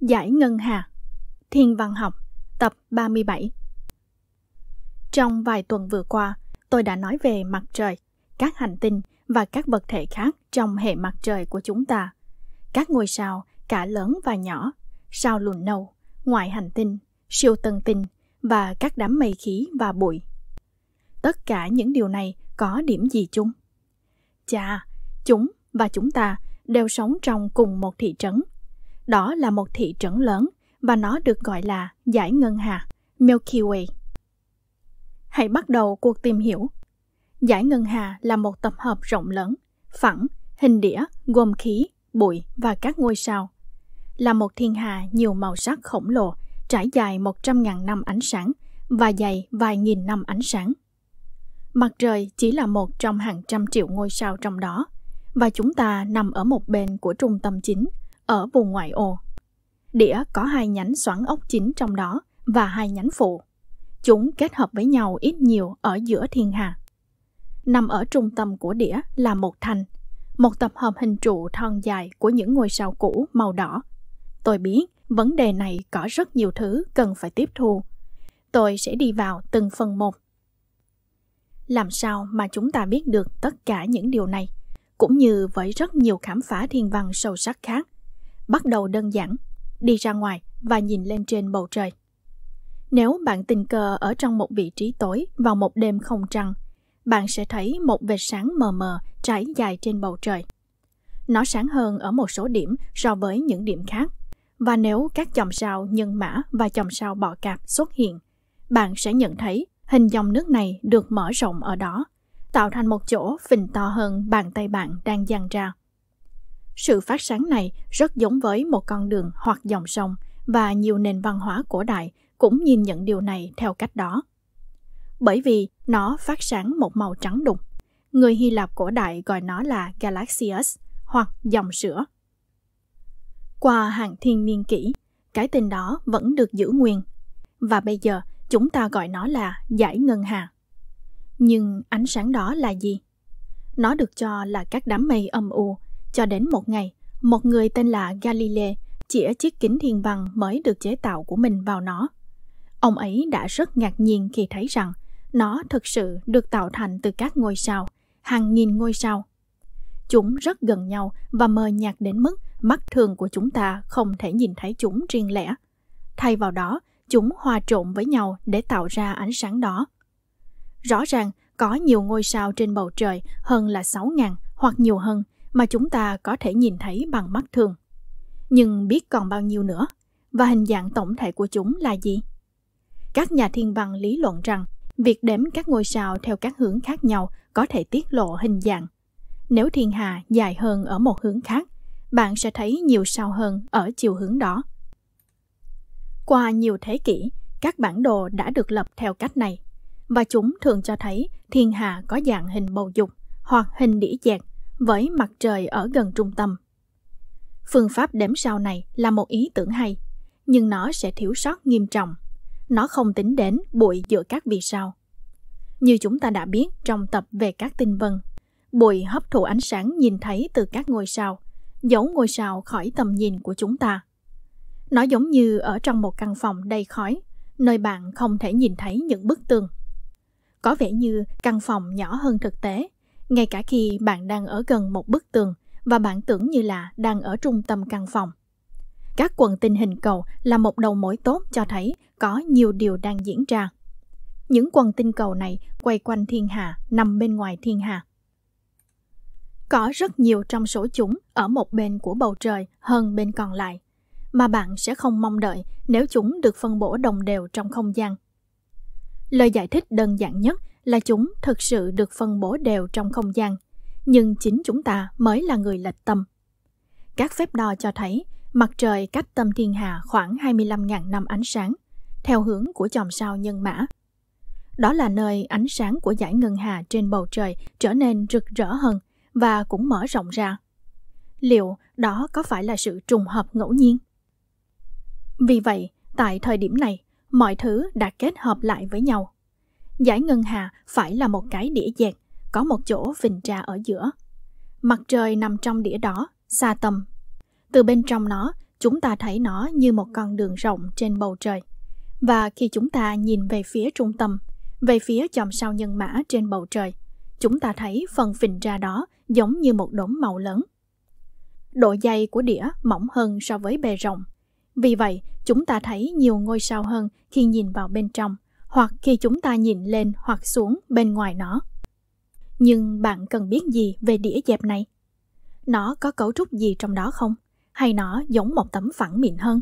Giải Ngân Hà Thiên Văn Học Tập 37 Trong vài tuần vừa qua, tôi đã nói về mặt trời, các hành tinh và các vật thể khác trong hệ mặt trời của chúng ta. Các ngôi sao, cả lớn và nhỏ, sao lùn nâu, ngoại hành tinh, siêu tân tinh và các đám mây khí và bụi. Tất cả những điều này có điểm gì chung? Chà, chúng và chúng ta đều sống trong cùng một thị trấn. Đó là một thị trấn lớn và nó được gọi là giải ngân hà, Milky Way. Hãy bắt đầu cuộc tìm hiểu. Giải ngân hà là một tập hợp rộng lớn, phẳng, hình đĩa gồm khí, bụi và các ngôi sao. Là một thiên hà nhiều màu sắc khổng lồ, trải dài 100.000 năm ánh sáng và dày vài nghìn năm ánh sáng. Mặt trời chỉ là một trong hàng trăm triệu ngôi sao trong đó – và chúng ta nằm ở một bên của trung tâm chính, ở vùng ngoại ô. Đĩa có hai nhánh xoắn ốc chính trong đó và hai nhánh phụ. Chúng kết hợp với nhau ít nhiều ở giữa thiên hà. Nằm ở trung tâm của đĩa là một thành, một tập hợp hình trụ thon dài của những ngôi sao cũ màu đỏ. Tôi biết vấn đề này có rất nhiều thứ cần phải tiếp thu. Tôi sẽ đi vào từng phần một. Làm sao mà chúng ta biết được tất cả những điều này? cũng như với rất nhiều khám phá thiên văn sâu sắc khác. Bắt đầu đơn giản, đi ra ngoài và nhìn lên trên bầu trời. Nếu bạn tình cờ ở trong một vị trí tối vào một đêm không trăng, bạn sẽ thấy một vệt sáng mờ mờ trải dài trên bầu trời. Nó sáng hơn ở một số điểm so với những điểm khác, và nếu các chòm sao nhân mã và chòm sao bọ cạp xuất hiện, bạn sẽ nhận thấy hình dòng nước này được mở rộng ở đó tạo thành một chỗ phình to hơn bàn tay bạn đang dang ra. Sự phát sáng này rất giống với một con đường hoặc dòng sông và nhiều nền văn hóa cổ đại cũng nhìn nhận điều này theo cách đó. Bởi vì nó phát sáng một màu trắng đục, người Hy Lạp cổ đại gọi nó là Galaxias hoặc dòng sữa. Qua hàng thiên niên kỷ, cái tên đó vẫn được giữ nguyên và bây giờ chúng ta gọi nó là giải ngân hà. Nhưng ánh sáng đó là gì? Nó được cho là các đám mây âm u, cho đến một ngày, một người tên là Galilei chĩa chiếc kính thiên văn mới được chế tạo của mình vào nó. Ông ấy đã rất ngạc nhiên khi thấy rằng nó thực sự được tạo thành từ các ngôi sao, hàng nghìn ngôi sao. Chúng rất gần nhau và mờ nhạt đến mức mắt thường của chúng ta không thể nhìn thấy chúng riêng lẻ. Thay vào đó, chúng hòa trộn với nhau để tạo ra ánh sáng đó. Rõ ràng có nhiều ngôi sao trên bầu trời hơn là 6.000 hoặc nhiều hơn mà chúng ta có thể nhìn thấy bằng mắt thường. Nhưng biết còn bao nhiêu nữa và hình dạng tổng thể của chúng là gì? Các nhà thiên văn lý luận rằng việc đếm các ngôi sao theo các hướng khác nhau có thể tiết lộ hình dạng. Nếu thiên hà dài hơn ở một hướng khác, bạn sẽ thấy nhiều sao hơn ở chiều hướng đó. Qua nhiều thế kỷ, các bản đồ đã được lập theo cách này và chúng thường cho thấy thiên hà có dạng hình bầu dục hoặc hình đĩa dẹt với mặt trời ở gần trung tâm. Phương pháp đếm sao này là một ý tưởng hay, nhưng nó sẽ thiếu sót nghiêm trọng. Nó không tính đến bụi giữa các vì sao. Như chúng ta đã biết trong tập về các tinh vân, bụi hấp thụ ánh sáng nhìn thấy từ các ngôi sao, giấu ngôi sao khỏi tầm nhìn của chúng ta. Nó giống như ở trong một căn phòng đầy khói, nơi bạn không thể nhìn thấy những bức tường có vẻ như căn phòng nhỏ hơn thực tế ngay cả khi bạn đang ở gần một bức tường và bạn tưởng như là đang ở trung tâm căn phòng các quần tinh hình cầu là một đầu mối tốt cho thấy có nhiều điều đang diễn ra những quần tinh cầu này quay quanh thiên hà nằm bên ngoài thiên hà có rất nhiều trong số chúng ở một bên của bầu trời hơn bên còn lại mà bạn sẽ không mong đợi nếu chúng được phân bổ đồng đều trong không gian Lời giải thích đơn giản nhất là chúng thực sự được phân bố đều trong không gian, nhưng chính chúng ta mới là người lệch tâm. Các phép đo cho thấy mặt trời cách tâm thiên hà khoảng 25.000 năm ánh sáng, theo hướng của chòm sao nhân mã. Đó là nơi ánh sáng của giải ngân hà trên bầu trời trở nên rực rỡ hơn và cũng mở rộng ra. Liệu đó có phải là sự trùng hợp ngẫu nhiên? Vì vậy, tại thời điểm này, mọi thứ đã kết hợp lại với nhau. Giải ngân hà phải là một cái đĩa dẹt, có một chỗ vình ra ở giữa. Mặt trời nằm trong đĩa đó, xa tầm. Từ bên trong nó, chúng ta thấy nó như một con đường rộng trên bầu trời. Và khi chúng ta nhìn về phía trung tâm, về phía chòm sao nhân mã trên bầu trời, chúng ta thấy phần phình ra đó giống như một đốm màu lớn. Độ dày của đĩa mỏng hơn so với bề rộng, vì vậy, chúng ta thấy nhiều ngôi sao hơn khi nhìn vào bên trong, hoặc khi chúng ta nhìn lên hoặc xuống bên ngoài nó. Nhưng bạn cần biết gì về đĩa dẹp này? Nó có cấu trúc gì trong đó không? Hay nó giống một tấm phẳng mịn hơn?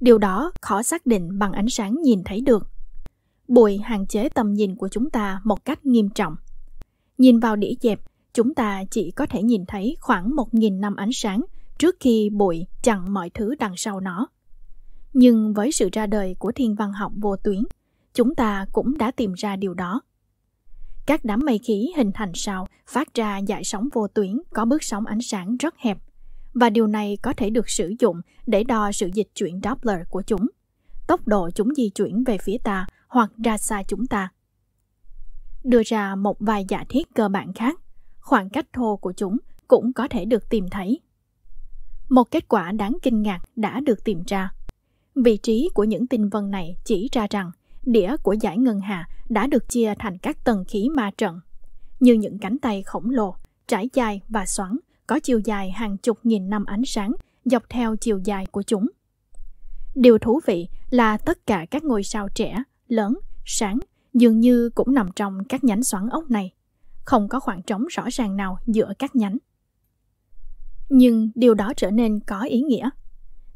Điều đó khó xác định bằng ánh sáng nhìn thấy được. Bụi hạn chế tầm nhìn của chúng ta một cách nghiêm trọng. Nhìn vào đĩa dẹp, chúng ta chỉ có thể nhìn thấy khoảng 1.000 năm ánh sáng trước khi bụi chặn mọi thứ đằng sau nó. Nhưng với sự ra đời của thiên văn học vô tuyến, chúng ta cũng đã tìm ra điều đó. Các đám mây khí hình thành sao phát ra dải sóng vô tuyến có bước sóng ánh sáng rất hẹp, và điều này có thể được sử dụng để đo sự dịch chuyển Doppler của chúng, tốc độ chúng di chuyển về phía ta hoặc ra xa chúng ta. Đưa ra một vài giả thiết cơ bản khác, khoảng cách thô của chúng cũng có thể được tìm thấy một kết quả đáng kinh ngạc đã được tìm ra. Vị trí của những tinh vân này chỉ ra rằng đĩa của giải ngân hà đã được chia thành các tầng khí ma trận, như những cánh tay khổng lồ, trải dài và xoắn, có chiều dài hàng chục nghìn năm ánh sáng dọc theo chiều dài của chúng. Điều thú vị là tất cả các ngôi sao trẻ, lớn, sáng dường như cũng nằm trong các nhánh xoắn ốc này. Không có khoảng trống rõ ràng nào giữa các nhánh nhưng điều đó trở nên có ý nghĩa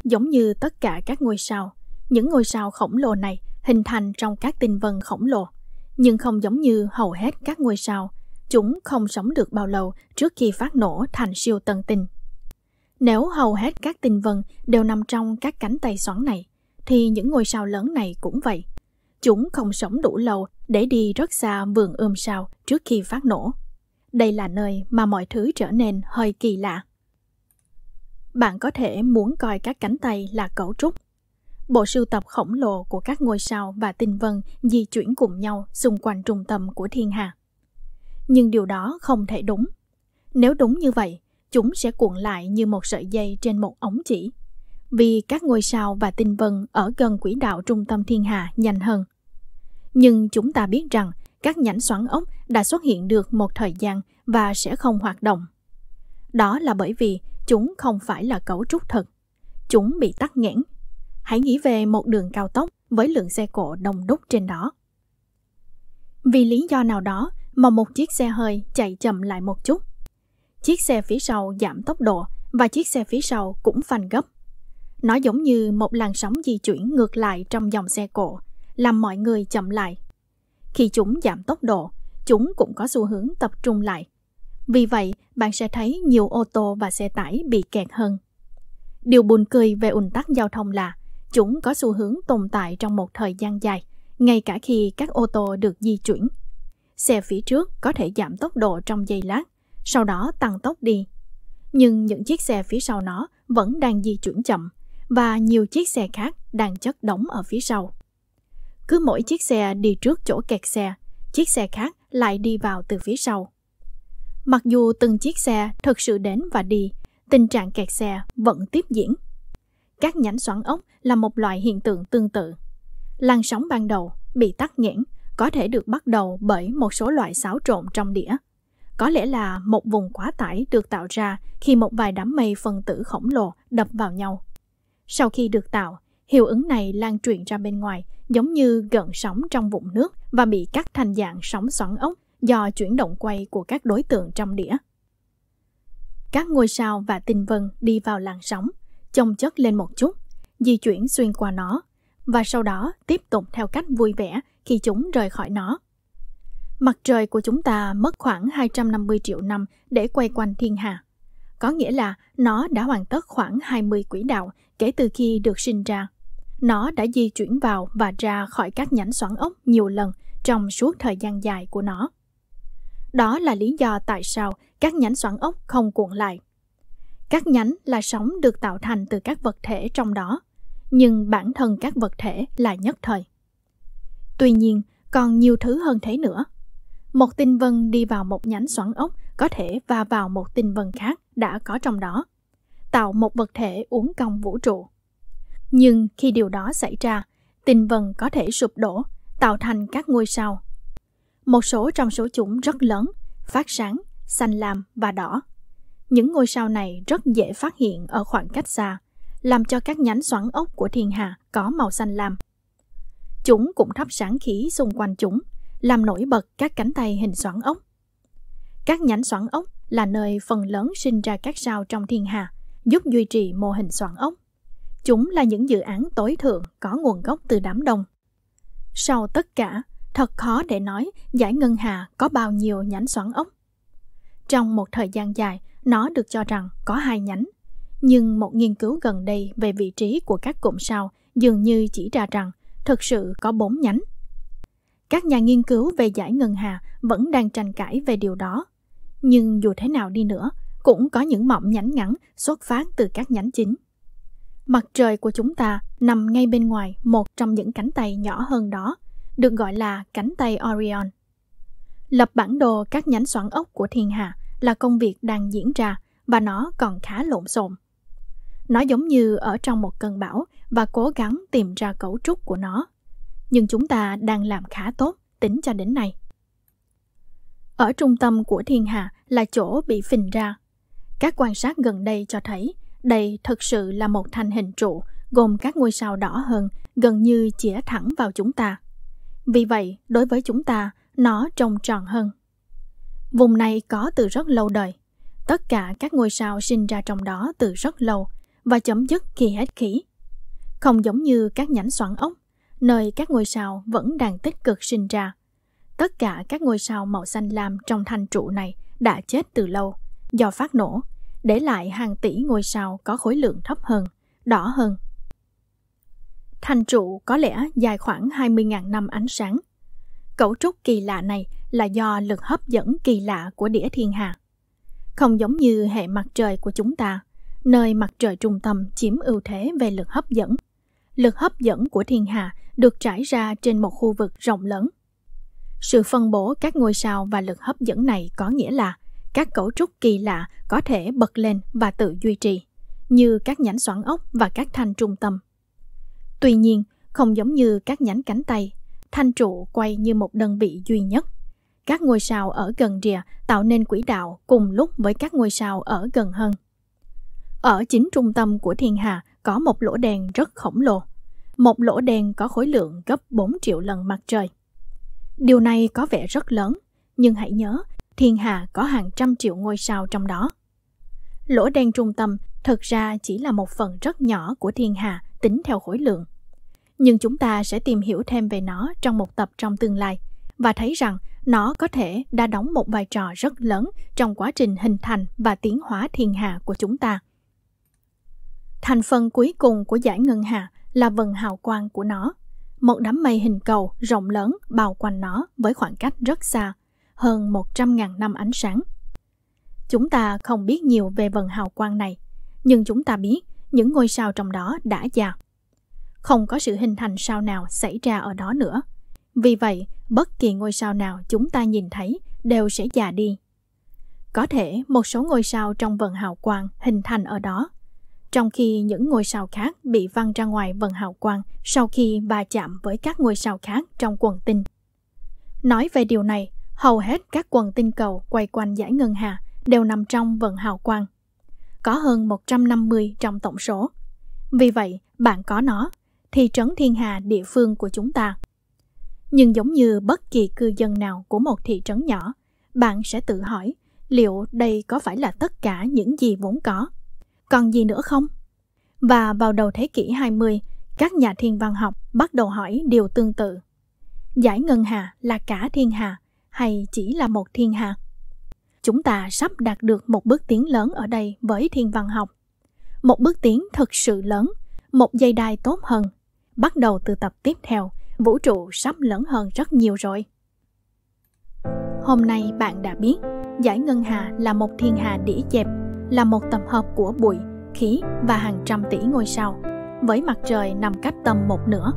giống như tất cả các ngôi sao những ngôi sao khổng lồ này hình thành trong các tinh vân khổng lồ nhưng không giống như hầu hết các ngôi sao chúng không sống được bao lâu trước khi phát nổ thành siêu tân tinh nếu hầu hết các tinh vân đều nằm trong các cánh tay xoắn này thì những ngôi sao lớn này cũng vậy chúng không sống đủ lâu để đi rất xa vườn ươm sao trước khi phát nổ đây là nơi mà mọi thứ trở nên hơi kỳ lạ bạn có thể muốn coi các cánh tay là cấu trúc. Bộ sưu tập khổng lồ của các ngôi sao và tinh vân di chuyển cùng nhau xung quanh trung tâm của thiên hà. Nhưng điều đó không thể đúng. Nếu đúng như vậy, chúng sẽ cuộn lại như một sợi dây trên một ống chỉ. Vì các ngôi sao và tinh vân ở gần quỹ đạo trung tâm thiên hà nhanh hơn. Nhưng chúng ta biết rằng các nhánh xoắn ốc đã xuất hiện được một thời gian và sẽ không hoạt động. Đó là bởi vì chúng không phải là cấu trúc thật. Chúng bị tắc nghẽn. Hãy nghĩ về một đường cao tốc với lượng xe cộ đông đúc trên đó. Vì lý do nào đó mà một chiếc xe hơi chạy chậm lại một chút. Chiếc xe phía sau giảm tốc độ và chiếc xe phía sau cũng phanh gấp. Nó giống như một làn sóng di chuyển ngược lại trong dòng xe cộ, làm mọi người chậm lại. Khi chúng giảm tốc độ, chúng cũng có xu hướng tập trung lại vì vậy, bạn sẽ thấy nhiều ô tô và xe tải bị kẹt hơn. Điều buồn cười về ùn tắc giao thông là chúng có xu hướng tồn tại trong một thời gian dài, ngay cả khi các ô tô được di chuyển. Xe phía trước có thể giảm tốc độ trong giây lát, sau đó tăng tốc đi. Nhưng những chiếc xe phía sau nó vẫn đang di chuyển chậm và nhiều chiếc xe khác đang chất đóng ở phía sau. Cứ mỗi chiếc xe đi trước chỗ kẹt xe, chiếc xe khác lại đi vào từ phía sau. Mặc dù từng chiếc xe thực sự đến và đi, tình trạng kẹt xe vẫn tiếp diễn. Các nhánh xoắn ốc là một loại hiện tượng tương tự. Làn sóng ban đầu bị tắt nghẽn có thể được bắt đầu bởi một số loại xáo trộn trong đĩa. Có lẽ là một vùng quá tải được tạo ra khi một vài đám mây phân tử khổng lồ đập vào nhau. Sau khi được tạo, hiệu ứng này lan truyền ra bên ngoài giống như gợn sóng trong vùng nước và bị cắt thành dạng sóng xoắn ốc do chuyển động quay của các đối tượng trong đĩa. Các ngôi sao và tinh vân đi vào làn sóng, chồng chất lên một chút, di chuyển xuyên qua nó và sau đó tiếp tục theo cách vui vẻ khi chúng rời khỏi nó. Mặt trời của chúng ta mất khoảng 250 triệu năm để quay quanh thiên hà. Có nghĩa là nó đã hoàn tất khoảng 20 quỹ đạo kể từ khi được sinh ra. Nó đã di chuyển vào và ra khỏi các nhánh xoắn ốc nhiều lần trong suốt thời gian dài của nó. Đó là lý do tại sao các nhánh xoắn ốc không cuộn lại. Các nhánh là sóng được tạo thành từ các vật thể trong đó, nhưng bản thân các vật thể là nhất thời. Tuy nhiên, còn nhiều thứ hơn thế nữa. Một tinh vân đi vào một nhánh xoắn ốc có thể va vào một tinh vân khác đã có trong đó, tạo một vật thể uốn cong vũ trụ. Nhưng khi điều đó xảy ra, tinh vân có thể sụp đổ, tạo thành các ngôi sao một số trong số chúng rất lớn, phát sáng, xanh lam và đỏ. Những ngôi sao này rất dễ phát hiện ở khoảng cách xa, làm cho các nhánh xoắn ốc của thiên hà có màu xanh lam. Chúng cũng thắp sáng khí xung quanh chúng, làm nổi bật các cánh tay hình xoắn ốc. Các nhánh xoắn ốc là nơi phần lớn sinh ra các sao trong thiên hà, giúp duy trì mô hình xoắn ốc. Chúng là những dự án tối thượng có nguồn gốc từ đám đông. Sau tất cả, Thật khó để nói giải ngân hà có bao nhiêu nhánh xoắn ốc. Trong một thời gian dài, nó được cho rằng có hai nhánh. Nhưng một nghiên cứu gần đây về vị trí của các cụm sao dường như chỉ ra rằng thực sự có bốn nhánh. Các nhà nghiên cứu về giải ngân hà vẫn đang tranh cãi về điều đó. Nhưng dù thế nào đi nữa, cũng có những mỏng nhánh ngắn xuất phát từ các nhánh chính. Mặt trời của chúng ta nằm ngay bên ngoài một trong những cánh tay nhỏ hơn đó được gọi là cánh tay Orion. Lập bản đồ các nhánh xoắn ốc của thiên hà là công việc đang diễn ra và nó còn khá lộn xộn. Nó giống như ở trong một cơn bão và cố gắng tìm ra cấu trúc của nó. Nhưng chúng ta đang làm khá tốt tính cho đến nay. Ở trung tâm của thiên hà là chỗ bị phình ra. Các quan sát gần đây cho thấy đây thực sự là một thành hình trụ gồm các ngôi sao đỏ hơn gần như chĩa thẳng vào chúng ta. Vì vậy, đối với chúng ta, nó trông tròn hơn. Vùng này có từ rất lâu đời. Tất cả các ngôi sao sinh ra trong đó từ rất lâu và chấm dứt khi hết khí. Không giống như các nhánh xoắn ốc, nơi các ngôi sao vẫn đang tích cực sinh ra. Tất cả các ngôi sao màu xanh lam trong thanh trụ này đã chết từ lâu do phát nổ, để lại hàng tỷ ngôi sao có khối lượng thấp hơn, đỏ hơn Thành trụ có lẽ dài khoảng 20.000 năm ánh sáng. Cấu trúc kỳ lạ này là do lực hấp dẫn kỳ lạ của đĩa thiên hà. Không giống như hệ mặt trời của chúng ta, nơi mặt trời trung tâm chiếm ưu thế về lực hấp dẫn. Lực hấp dẫn của thiên hà được trải ra trên một khu vực rộng lớn. Sự phân bố các ngôi sao và lực hấp dẫn này có nghĩa là các cấu trúc kỳ lạ có thể bật lên và tự duy trì, như các nhánh xoắn ốc và các thanh trung tâm Tuy nhiên, không giống như các nhánh cánh tay, thanh trụ quay như một đơn vị duy nhất. Các ngôi sao ở gần rìa tạo nên quỹ đạo cùng lúc với các ngôi sao ở gần hơn. Ở chính trung tâm của thiên hà có một lỗ đèn rất khổng lồ. Một lỗ đèn có khối lượng gấp 4 triệu lần mặt trời. Điều này có vẻ rất lớn, nhưng hãy nhớ thiên hà có hàng trăm triệu ngôi sao trong đó. Lỗ đen trung tâm thực ra chỉ là một phần rất nhỏ của thiên hà tính theo khối lượng. Nhưng chúng ta sẽ tìm hiểu thêm về nó trong một tập trong tương lai và thấy rằng nó có thể đã đóng một vai trò rất lớn trong quá trình hình thành và tiến hóa thiên hà của chúng ta. Thành phần cuối cùng của giải ngân hà là vần hào quang của nó, một đám mây hình cầu rộng lớn bao quanh nó với khoảng cách rất xa, hơn 100.000 năm ánh sáng. Chúng ta không biết nhiều về vần hào quang này, nhưng chúng ta biết những ngôi sao trong đó đã già. Không có sự hình thành sao nào xảy ra ở đó nữa. Vì vậy, bất kỳ ngôi sao nào chúng ta nhìn thấy đều sẽ già đi. Có thể một số ngôi sao trong vần hào quang hình thành ở đó, trong khi những ngôi sao khác bị văng ra ngoài vần hào quang sau khi va chạm với các ngôi sao khác trong quần tinh. Nói về điều này, hầu hết các quần tinh cầu quay quanh giải ngân hà đều nằm trong vần hào quang có hơn 150 trong tổng số. Vì vậy, bạn có nó, thị trấn thiên hà địa phương của chúng ta. Nhưng giống như bất kỳ cư dân nào của một thị trấn nhỏ, bạn sẽ tự hỏi liệu đây có phải là tất cả những gì vốn có? Còn gì nữa không? Và vào đầu thế kỷ 20, các nhà thiên văn học bắt đầu hỏi điều tương tự. Giải ngân hà là cả thiên hà hay chỉ là một thiên hà? chúng ta sắp đạt được một bước tiến lớn ở đây với thiên văn học. Một bước tiến thật sự lớn, một dây đai tốt hơn. Bắt đầu từ tập tiếp theo, vũ trụ sắp lớn hơn rất nhiều rồi. Hôm nay bạn đã biết, giải ngân hà là một thiên hà đĩa dẹp, là một tập hợp của bụi, khí và hàng trăm tỷ ngôi sao, với mặt trời nằm cách tầm một nửa.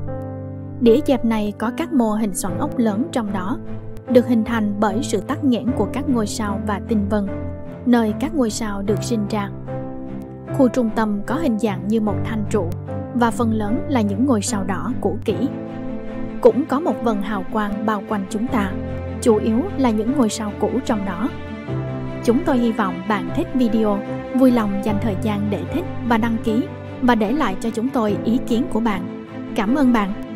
Đĩa dẹp này có các mô hình xoắn ốc lớn trong đó được hình thành bởi sự tắc nghẽn của các ngôi sao và tinh vân, nơi các ngôi sao được sinh ra. Khu trung tâm có hình dạng như một thanh trụ và phần lớn là những ngôi sao đỏ cũ kỹ. Cũng có một vần hào quang bao quanh chúng ta, chủ yếu là những ngôi sao cũ trong đó. Chúng tôi hy vọng bạn thích video, vui lòng dành thời gian để thích và đăng ký và để lại cho chúng tôi ý kiến của bạn. Cảm ơn bạn